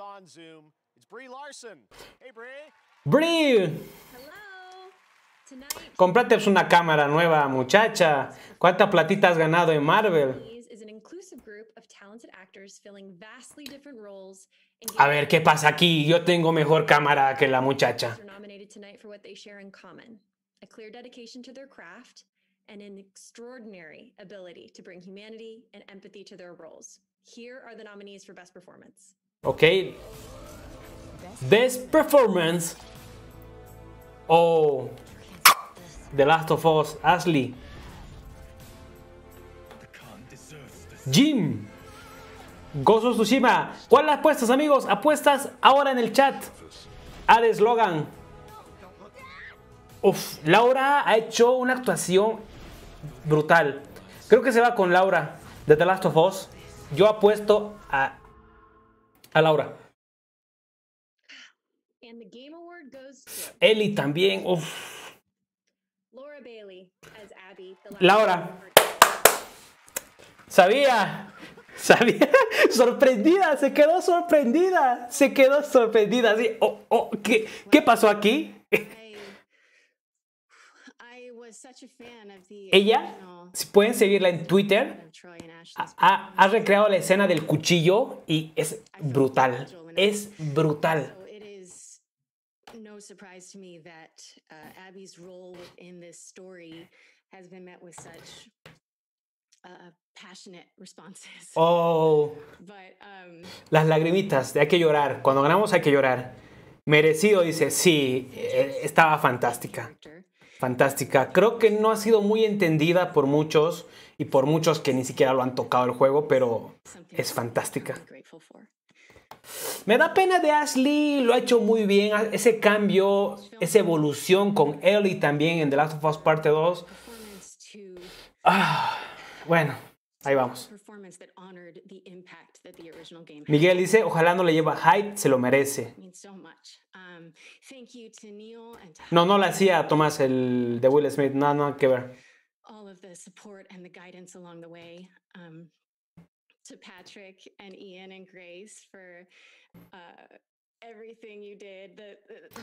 on Zoom. It's Brie Larson. Hey, Brie. Brie. Comprate pues una cámara nueva, muchacha. ¿Cuántas platitas has ganado en Marvel? A ver, ¿qué pasa aquí? Yo tengo mejor cámara que la muchacha. A craft clear dedication to their and an extraordinary ability to bring humanity and empathy to their roles. Here are the nominees for Best Performance. Ok. Best Performance Oh The Last of Us, Ashley. Jim. Gozo Tsushima. ¿Cuál apuestas, amigos? Apuestas ahora en el chat. Al Slogan. Uf, Laura ha hecho una actuación brutal. Creo que se va con Laura de The Last of Us. Yo apuesto a a Laura. Ellie también. Laura Bailey Laura. Sabía. Sabía. Sorprendida. Se quedó sorprendida. Se quedó sorprendida. Oh, oh, ¿qué, ¿Qué pasó aquí? Ella, si pueden seguirla en Twitter, ha, recreado la escena del cuchillo y es brutal. Es brutal. Oh, las lagrimitas, de hay que llorar. Cuando ganamos hay que llorar. Merecido, dice, sí, e, estaba fantástica. Fantástica. Creo que no ha sido muy entendida por muchos y por muchos que ni siquiera lo han tocado el juego, pero es fantástica. Me da pena de Ashley, lo ha hecho muy bien. Ese cambio, esa evolución con Ellie también en The Last of Us Parte 2. Ah, bueno, Ahí vamos. Miguel dice, ojalá no le lleva hype, se lo merece. Um, no, no la hacía Tomás, el de Will Smith, nada no, que ver.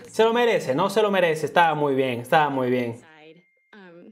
Se lo merece, no se lo merece, estaba muy bien, estaba muy bien. Um,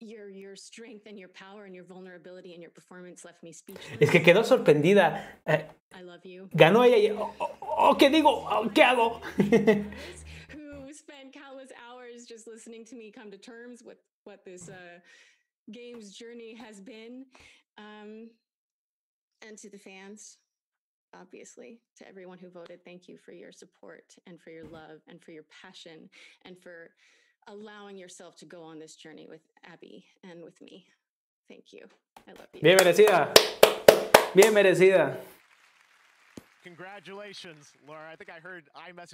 your your strength and your power and your vulnerability and your performance left me speechless. Es que quedó sorprendida. Eh, I love you. Ganó ella oh, oh, oh, qué digo, oh, ¿qué hago? who spent countless hours just listening to me come to terms with what this uh, game's journey has been um, and to the fans obviously to everyone who voted thank you for your support and for your love and for your passion and for allowing yourself to go on this journey with Abby and with me. Thank you. I love you. Bien merecida. Bien merecida. Congratulations, Laura. I think I heard I message